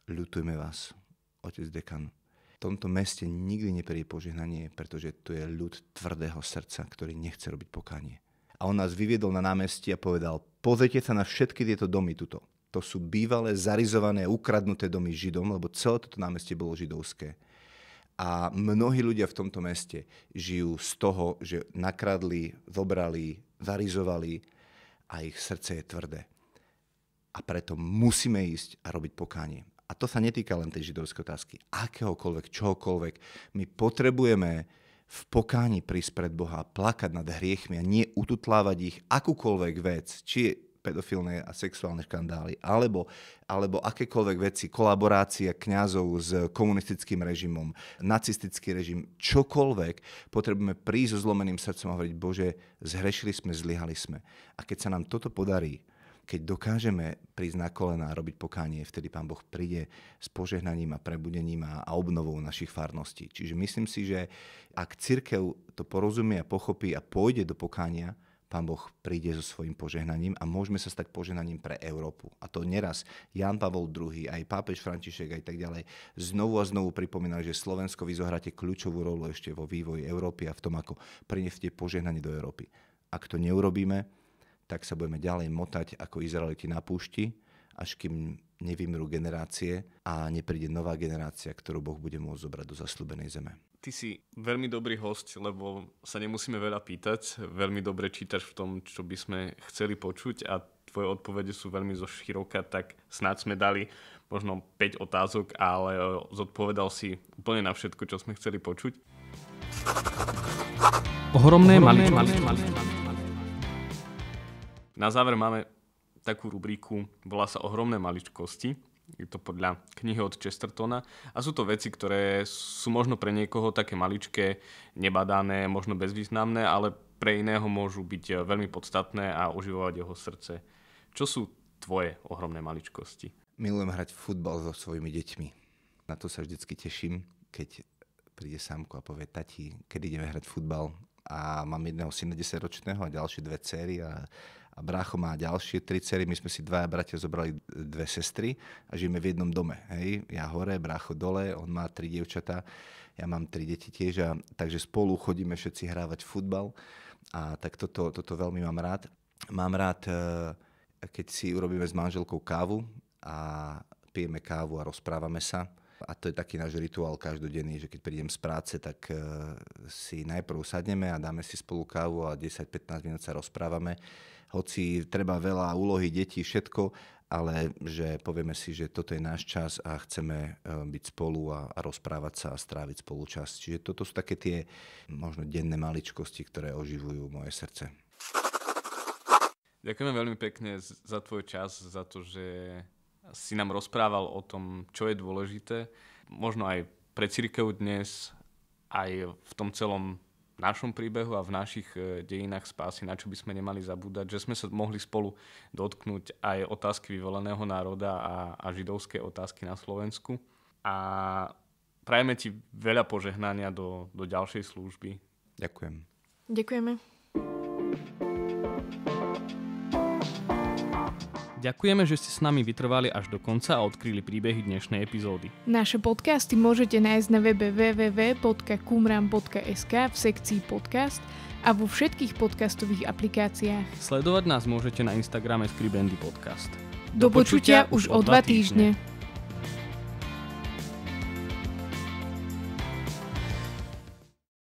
ľutujme vás otec dekan. V tomto meste nikdy neprie požehnanie, pretože tu je ľud tvrdého srdca, ktorý nechce robiť pokánie. A on nás vyviedol na námestie a povedal, pozrite sa na všetky tieto domy tuto. To sú bývalé, zarizované, ukradnuté domy Židom, lebo celé toto námestie bolo židovské. A mnohí ľudia v tomto meste žijú z toho, že nakradli, zobrali, zarizovali a ich srdce je tvrdé. A preto musíme ísť a robiť pokánie a to sa netýka len tej židovskej otázky, akéhokoľvek, čohokoľvek, my potrebujeme v pokáni prísť pred Boha, plakať nad hriechmi a nie ututlávať ich akúkoľvek vec, či pedofilné a sexuálne škandály, alebo, alebo akékoľvek veci, kolaborácia kňazov s komunistickým režimom, nacistický režim, čokoľvek, potrebujeme prísť so zlomeným srdcom a hovoriť, Bože, zhrešili sme, zlyhali sme. A keď sa nám toto podarí, keď dokážeme prísť na kolena a robiť pokánie, vtedy Pán Boh príde s požehnaním a prebudením a, obnovou našich farností. Čiže myslím si, že ak cirkev to porozumie a pochopí a pôjde do pokánia, Pán Boh príde so svojím požehnaním a môžeme sa stať požehnaním pre Európu. A to neraz Jan Pavol II, aj pápež František, aj tak ďalej, znovu a znovu pripomínali, že Slovensko vy zohráte kľúčovú rolu ešte vo vývoji Európy a v tom, ako prineste požehnanie do Európy. Ak to neurobíme, tak sa budeme ďalej motať ako Izraeliti na púšti, až kým nevymrú generácie a nepríde nová generácia, ktorú Boh bude môcť zobrať do zaslúbenej zeme. Ty si veľmi dobrý host, lebo sa nemusíme veľa pýtať. Veľmi dobre čítaš v tom, čo by sme chceli počuť a tvoje odpovede sú veľmi zo široka, tak snáď sme dali možno 5 otázok, ale e, zodpovedal si úplne na všetko, čo sme chceli počuť. Ohromné, Ohromné maličkosti. Na záver máme takú rubriku, volá sa Ohromné maličkosti. Je to podľa knihy od Chestertona. A sú to veci, ktoré sú možno pre niekoho také maličké, nebadané, možno bezvýznamné, ale pre iného môžu byť eh, veľmi podstatné a oživovať jeho srdce. Čo sú tvoje ohromné maličkosti? Milujem hrať futbal so svojimi deťmi. Na to sa vždycky teším, keď príde sámko a povie, tati, kedy ideme hrať futbal? A mám jedného syna 10-ročného a ďalšie dve cery a a brácho má ďalšie tri cery, my sme si dvaja bratia zobrali dve sestry a žijeme v jednom dome. Hej? Ja hore, brácho dole, on má tri dievčatá, ja mám tri deti tiež, a, takže spolu chodíme všetci hrávať futbal a tak toto, toto veľmi mám rád. Mám rád, e, keď si urobíme s manželkou kávu a pijeme kávu a rozprávame sa a to je taký náš rituál každodenný, že keď prídem z práce, tak e, si najprv sadneme a dáme si spolu kávu a 10-15 minút sa rozprávame hoci treba veľa úlohy detí, všetko, ale že povieme si, že toto je náš čas a chceme e, byť spolu a, a rozprávať sa a stráviť spolu čas. Čiže toto sú také tie možno denné maličkosti, ktoré oživujú moje srdce. Ďakujeme veľmi pekne za tvoj čas, za to, že si nám rozprával o tom, čo je dôležité. Možno aj pre církev dnes, aj v tom celom našom príbehu a v našich e, dejinách spásy, na čo by sme nemali zabúdať, že sme sa mohli spolu dotknúť aj otázky vyvoleného národa a, a židovské otázky na Slovensku. A prajeme ti veľa požehnania do, do ďalšej služby. Ďakujem. Ďakujeme. Ďakujeme, že ste s nami vytrvali až do konca a odkryli príbehy dnešnej epizódy. Naše podcasty môžete nájsť na webe www.kumram.sk v sekcii podcast a vo všetkých podcastových aplikáciách. Sledovať nás môžete na Instagrame Skribendy Podcast. Do, počutia už o dva týždne. týždne.